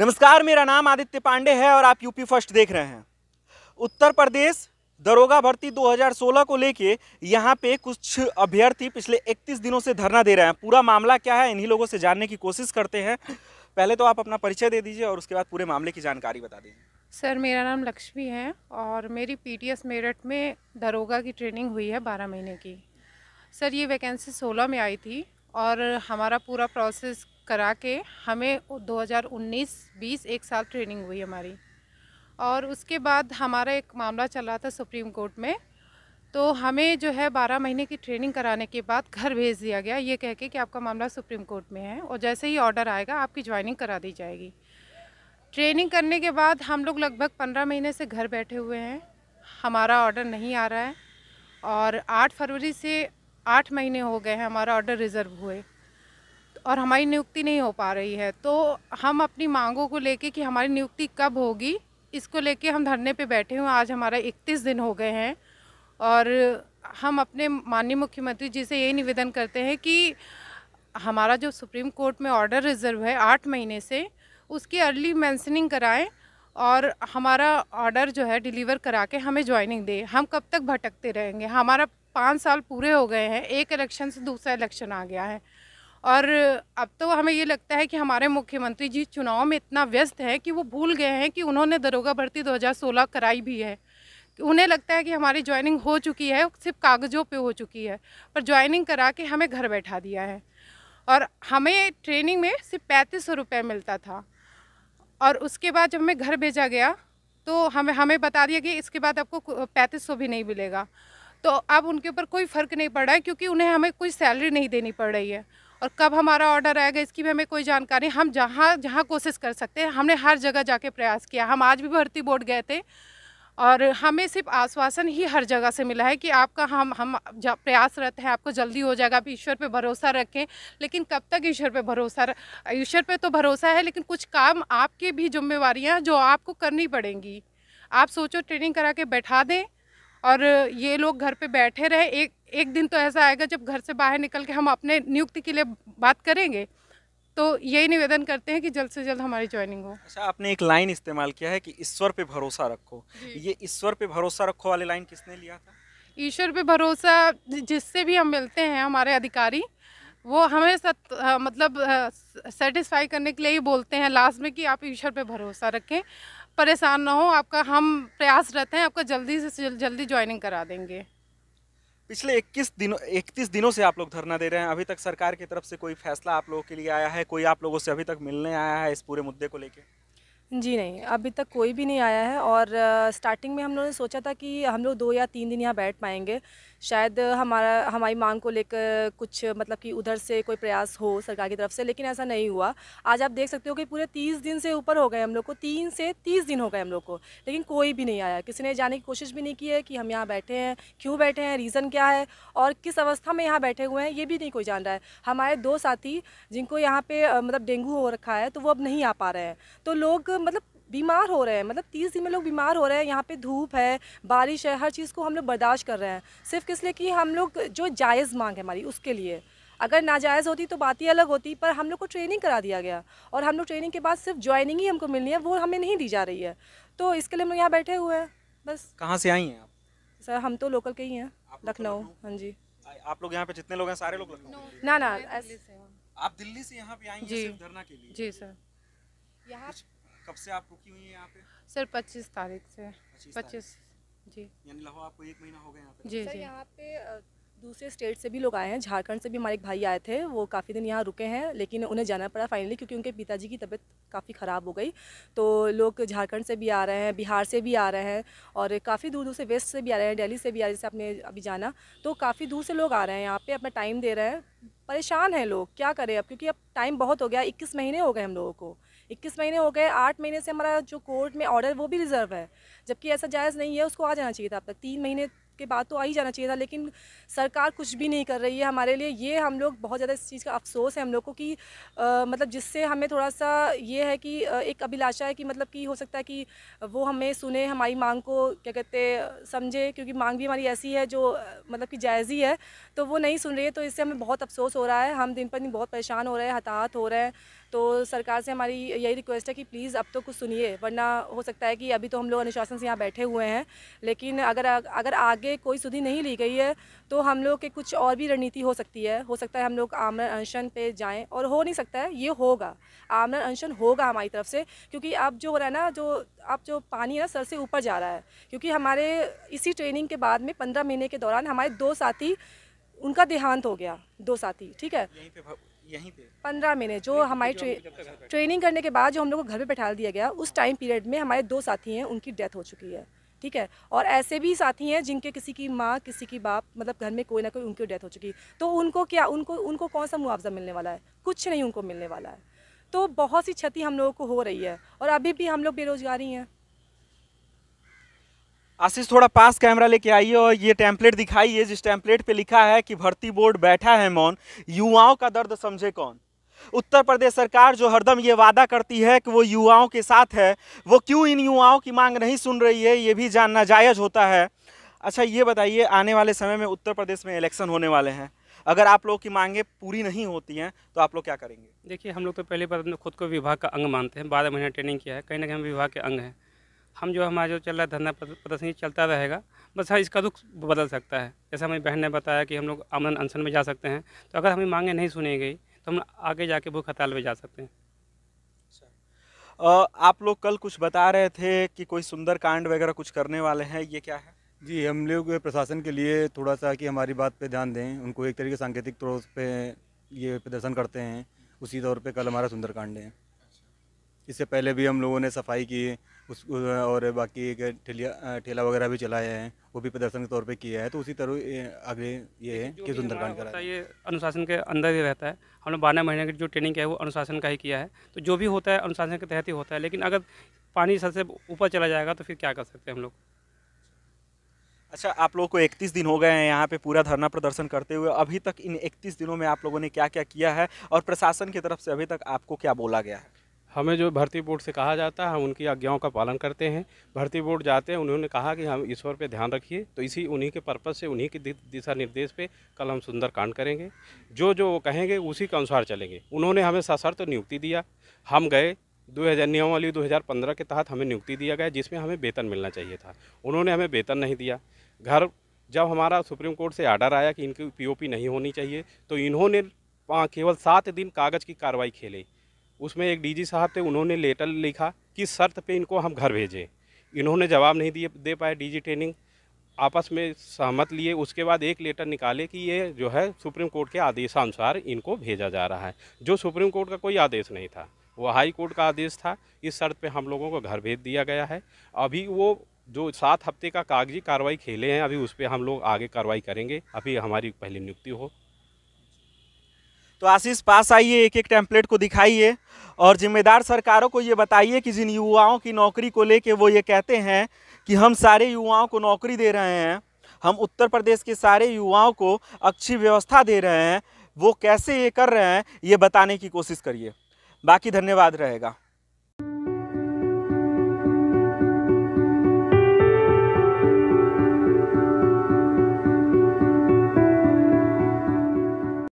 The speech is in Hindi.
नमस्कार मेरा नाम आदित्य पांडे है और आप यूपी फर्स्ट देख रहे हैं उत्तर प्रदेश दरोगा भर्ती 2016 को लेके यहाँ पे कुछ अभ्यर्थी पिछले 31 दिनों से धरना दे रहे हैं पूरा मामला क्या है इन्हीं लोगों से जानने की कोशिश करते हैं पहले तो आप अपना परिचय दे दीजिए और उसके बाद पूरे मामले की जानकारी बता दीजिए सर मेरा नाम लक्ष्मी है और मेरी पी मेरठ में दरोगा की ट्रेनिंग हुई है बारह महीने की सर ये वैकेंसी सोलह में आई थी और हमारा पूरा प्रोसेस करा के हमें 2019-20 एक साल ट्रेनिंग हुई हमारी और उसके बाद हमारा एक मामला चल रहा था सुप्रीम कोर्ट में तो हमें जो है 12 महीने की ट्रेनिंग कराने के बाद घर भेज दिया गया ये कह के कि आपका मामला सुप्रीम कोर्ट में है और जैसे ही ऑर्डर आएगा आपकी ज्वाइनिंग करा दी जाएगी ट्रेनिंग करने के बाद हम लोग लगभग पंद्रह महीने से घर बैठे हुए हैं हमारा ऑर्डर नहीं आ रहा है और आठ फरवरी से आठ महीने हो गए हैं हमारा ऑर्डर रिज़र्व हुए और हमारी नियुक्ति नहीं हो पा रही है तो हम अपनी मांगों को लेके कि हमारी नियुक्ति कब होगी इसको लेके हम धरने पे बैठे हुए आज हमारा इकतीस दिन हो गए हैं और हम अपने माननीय मुख्यमंत्री जी से यही निवेदन करते हैं कि हमारा जो सुप्रीम कोर्ट में ऑर्डर रिज़र्व है आठ महीने से उसकी अर्ली मैंसनिंग कराएँ और हमारा ऑर्डर जो है डिलीवर करा के हमें ज्वाइनिंग दे हम कब तक भटकते रहेंगे हमारा पाँच साल पूरे हो गए हैं एक इलेक्शन से दूसरा इलेक्शन आ गया है और अब तो हमें ये लगता है कि हमारे मुख्यमंत्री जी चुनाव में इतना व्यस्त हैं कि वो भूल गए हैं कि उन्होंने दरोगा भर्ती 2016 कराई भी है उन्हें लगता है कि हमारी ज्वाइनिंग हो चुकी है सिर्फ कागज़ों पे हो चुकी है पर ज्वाइनिंग करा के हमें घर बैठा दिया है और हमें ट्रेनिंग में सिर्फ पैंतीस सौ रुपये मिलता था और उसके बाद जब हमें घर भेजा गया तो हमें हमें बता दिया कि इसके बाद आपको पैंतीस सौ भी नहीं मिलेगा तो अब उनके ऊपर कोई फ़र्क नहीं पड़ रहा है क्योंकि उन्हें हमें कोई सैलरी नहीं देनी पड़ रही है और कब हमारा ऑर्डर आएगा इसकी भी हमें कोई जानकारी हम जहाँ जहाँ कोशिश कर सकते हैं हमने हर जगह जाके प्रयास किया हम आज भी भर्ती बोर्ड गए थे और हमें सिर्फ आश्वासन ही हर जगह से मिला है कि आपका हम हम प्रयासरत हैं आपको जल्दी हो जाएगा आप ईश्वर पे भरोसा रखें लेकिन कब तक ईश्वर पे भरोसा ईश्वर पे तो भरोसा है लेकिन कुछ काम आपकी भी जिम्मेवारियाँ जो आपको करनी पड़ेंगी आप सोचो ट्रेनिंग करा के बैठा दें और ये लोग घर पे बैठे रहे एक एक दिन तो ऐसा आएगा जब घर से बाहर निकल के हम अपने नियुक्ति के लिए बात करेंगे तो यही निवेदन करते हैं कि जल्द से जल्द हमारी ज्वाइनिंग हो अच्छा आपने एक लाइन इस्तेमाल किया है कि ईश्वर पे भरोसा रखो ये ईश्वर पे भरोसा रखो वाली लाइन किसने लिया था ईश्वर पे भरोसा जिससे भी हम मिलते हैं हमारे अधिकारी वो हमें सत, मतलब सेटिस्फाई करने के लिए ही बोलते हैं लास्ट में कि आप ईश्वर पे भरोसा रखें परेशान ना हो आपका हम प्रयास रहते हैं आपका जल्दी से जल्दी ज्वाइनिंग करा देंगे पिछले 21 दिनों 31 दिनों से आप लोग धरना दे रहे हैं अभी तक सरकार की तरफ से कोई फैसला आप लोगों के लिए आया है कोई आप लोगों से अभी तक मिलने आया है इस पूरे मुद्दे को लेकर जी नहीं अभी तक कोई भी नहीं आया है और स्टार्टिंग में हम लोगों ने सोचा था कि हम लोग दो या तीन दिन यहाँ बैठ पाएंगे शायद हमारा हमारी मांग को लेकर कुछ मतलब कि उधर से कोई प्रयास हो सरकार की तरफ से लेकिन ऐसा नहीं हुआ आज आप देख सकते हो कि पूरे तीस दिन से ऊपर हो गए हम लोग को तीन से तीस दिन हो गए हम लोग को लेकिन कोई भी नहीं आया किसी ने जाने की कोशिश भी नहीं की है कि हम यहाँ बैठे हैं क्यों बैठे हैं रीज़न क्या है और किस अवस्था में यहाँ बैठे हुए हैं ये भी नहीं कोई जान रहा है हमारे दो साथी जिनको यहाँ पे मतलब डेंगू हो रखा है तो वो अब नहीं आ पा रहे हैं तो लोग मतलब बीमार हो रहे हैं मतलब तीस दिन में लोग बीमार हो रहे हैं यहाँ पे धूप है बारिश है हर चीज़ को हम लोग बर्दाश्त कर रहे हैं सिर्फ किस लिए कि हम लोग जो जायज़ मांग है हमारी उसके लिए अगर नाजायज़ होती तो बात ही अलग होती पर हम लोग को ट्रेनिंग करा दिया गया और हम लोग ट्रेनिंग के बाद सिर्फ ज्वाइनिंग ही हमको मिलनी है वो हमें नहीं दी जा रही है तो इसके लिए हम लोग यहाँ बैठे हुए हैं बस कहाँ से आई हैं आप सर हम तो लोकल के ही हैं लखनऊ हाँ जी आप लोग यहाँ पे जितने लोग हैं सारे लोग लखनऊ ना ना आप दिल्ली से यहाँ पे आई जी धरना के लिए जी सर यहाँ कब से आप रुकी हुई हैं यहाँ पे सर पच्चीस तारीख से पच्चीस जी यानी लगभग आपको एक महीना हो गया यहाँ पे जी सर यहाँ पे दूसरे स्टेट से भी लोग आए हैं झारखंड से भी हमारे एक भाई आए थे वो काफ़ी दिन यहाँ रुके हैं लेकिन उन्हें जाना पड़ा फाइनली क्योंकि उनके पिताजी की तबीयत काफ़ी ख़राब हो गई तो लोग झारखंड से भी आ रहे हैं बिहार से भी आ रहे हैं और काफ़ी दूर दूर से वेस्ट से भी आ रहे हैं दिल्ली से भी आ रहे जैसे आपने अभी जाना तो काफ़ी दूर से लोग आ रहे हैं यहाँ पर अपना टाइम दे रहे हैं परेशान हैं लोग क्या करें अब क्योंकि अब टाइम बहुत हो गया इक्कीस महीने हो गए हम लोगों को इक्कीस महीने हो गए आठ महीने से हमारा जो कोर्ट में ऑर्डर वो भी रिज़र्व है जबकि ऐसा जायज़ नहीं है उसको आ जाना चाहिए था अब तक तीन महीने के बाद तो आ ही जाना चाहिए था लेकिन सरकार कुछ भी नहीं कर रही है हमारे लिए ये हम लोग बहुत ज़्यादा इस चीज़ का अफसोस है हम लोग को कि आ, मतलब जिससे हमें थोड़ा सा ये है कि एक अभिलाषा है कि मतलब कि हो सकता है कि वो हमें सुने हमारी मांग को क्या कहते हैं समझे क्योंकि मांग भी हमारी ऐसी है जो मतलब कि जायज़ी है तो वो नहीं सुन रही है तो इससे हमें बहुत अफसोस हो रहा है हम दिन पर दिन बहुत परेशान हो रहे हैं हताहत हो रहे हैं तो सरकार से हमारी यही रिक्वेस्ट है कि प्लीज़ अब तो कुछ सुनिए वरना हो सकता है कि अभी तो हम लोग अनुशासन से यहाँ बैठे हुए हैं लेकिन अगर अगर आगे कोई सुधि नहीं ली गई है तो हम लोग के कुछ और भी रणनीति हो सकती है हो सकता है हम लोग आमरण अनशन पे जाएं और हो नहीं सकता है ये होगा आमरण अनशन होगा हमारी तरफ से क्योंकि अब जो हो रहा है ना जो अब जो पानी है ना सर से ऊपर जा रहा है क्योंकि हमारे इसी ट्रेनिंग के बाद में पंद्रह महीने के दौरान हमारे दो साथी उनका देहांत हो गया दो साथी ठीक है यहीं पे पंद्रह महीने जो हमारी ट्रे, ट्रेनिंग करने के बाद जो हम लोग को घर पे बैठा दिया गया उस टाइम पीरियड में हमारे दो साथी हैं उनकी डेथ हो चुकी है ठीक है और ऐसे भी साथी हैं जिनके किसी की माँ किसी की बाप मतलब घर में कोई ना कोई उनकी डेथ हो चुकी तो उनको क्या उनको उनको कौन सा मुआवजा मिलने वाला है कुछ नहीं उनको मिलने वाला है तो बहुत सी क्षति हम लोगों को हो रही है और अभी भी हम लोग बेरोजगारी हैं आशीष थोड़ा पास कैमरा लेके आइए और ये टैंपलेट दिखाइए जिस टैंपलेट पे लिखा है कि भर्ती बोर्ड बैठा है मौन युवाओं का दर्द समझे कौन उत्तर प्रदेश सरकार जो हरदम ये वादा करती है कि वो युवाओं के साथ है वो क्यों इन युवाओं की मांग नहीं सुन रही है ये भी जानना जायज़ होता है अच्छा ये बताइए आने वाले समय में उत्तर प्रदेश में इलेक्शन होने वाले हैं अगर आप लोगों की मांगे पूरी नहीं होती हैं तो आप लोग क्या करेंगे देखिए हम लोग तो पहले बार खुद को विभाग का अंग मानते हैं बारह महीने ट्रेनिंग किया है कहीं ना कहीं हम विभाग के अंग हैं हम जो हमारा जो चल रहा है धरना प्रदर्शनी चलता रहेगा बस हाँ इसका रुख बदल सकता है जैसा हमारी बहन ने बताया कि हम लोग अमन अनशन में जा सकते हैं तो अगर हमें मांगे नहीं सुनी गई तो हम आगे जाके भूख हड़ताल में जा सकते हैं अच्छा। आप लोग कल कुछ बता रहे थे कि कोई सुंदर कांड वगैरह कुछ करने वाले हैं ये क्या है जी हम लोग प्रशासन के लिए थोड़ा सा कि हमारी बात पे ध्यान दें उनको एक तरीके सांकेतिक तौर पे ये प्रदर्शन करते हैं उसी तौर पे कल हमारा सुंदरकांड है अच्छा। इससे पहले भी हम लोगों ने सफाई की उस और बाकी एक ठेलिया ठेला वगैरह भी चलाया है वो भी प्रदर्शन के तौर पे किया है तो उसी तरह आगे ये है कि सुंदरकांड करा ये अनुशासन के अंदर ही रहता है हमने बारह महीने की जो ट्रेनिंग है वो अनुशासन का ही किया है तो जो भी होता है अनुशासन के तहत ही होता है लेकिन अगर पानी सबसे ऊपर चला जाएगा तो फिर क्या कर सकते हैं हम लोग अच्छा आप लोगों को 31 दिन हो गए हैं यहाँ पे पूरा धरना प्रदर्शन करते हुए अभी तक इन 31 दिनों में आप लोगों ने क्या क्या किया है और प्रशासन की तरफ से अभी तक आपको क्या बोला गया है हमें जो भर्ती बोर्ड से कहा जाता है हम उनकी आज्ञाओं का पालन करते हैं भर्ती बोर्ड जाते हैं उन्होंने कहा कि हम ईश्वर पे ध्यान रखिए तो इसी उन्हीं के पर्पज़ से उन्हीं के दिशा निर्देश पे कल हम सुंदर कांड करेंगे जो जो वो कहेंगे उसी के अनुसार चलेंगे उन्होंने हमें सशर्त तो नियुक्ति दिया हम गए दो हज़ार नियमावली दो हज़ार पंद्रह के तहत हमें नियुक्ति दिया गया जिसमें हमें वेतन मिलना चाहिए था उन्होंने हमें वेतन नहीं दिया घर जब हमारा सुप्रीम कोर्ट से आर्डर आया कि इनकी पी नहीं होनी चाहिए तो इन्होंने केवल सात दिन कागज़ की कार्रवाई खेली उसमें एक डीजी साहब थे उन्होंने लेटर लिखा कि शर्त पे इनको हम घर भेजें इन्होंने जवाब नहीं दिए दे पाए डीजी ट्रेनिंग आपस में सहमत लिए उसके बाद एक लेटर निकाले कि ये जो है सुप्रीम कोर्ट के आदेशानुसार इनको भेजा जा रहा है जो सुप्रीम कोर्ट का कोई आदेश नहीं था वो हाई कोर्ट का आदेश था इस शर्त पे हम लोगों को घर भेज दिया गया है अभी वो जो सात हफ्ते का कागजी कार्रवाई खेले हैं अभी उस पर हम लोग आगे कार्रवाई करेंगे अभी हमारी पहली नियुक्ति हो तो आशीष पास आइए एक एक टेम्पलेट को दिखाइए और जिम्मेदार सरकारों को ये बताइए कि जिन युवाओं की नौकरी को लेके वो ये कहते हैं कि हम सारे युवाओं को नौकरी दे रहे हैं हम उत्तर प्रदेश के सारे युवाओं को अच्छी व्यवस्था दे रहे हैं वो कैसे ये कर रहे हैं ये बताने की कोशिश करिए बाकी धन्यवाद रहेगा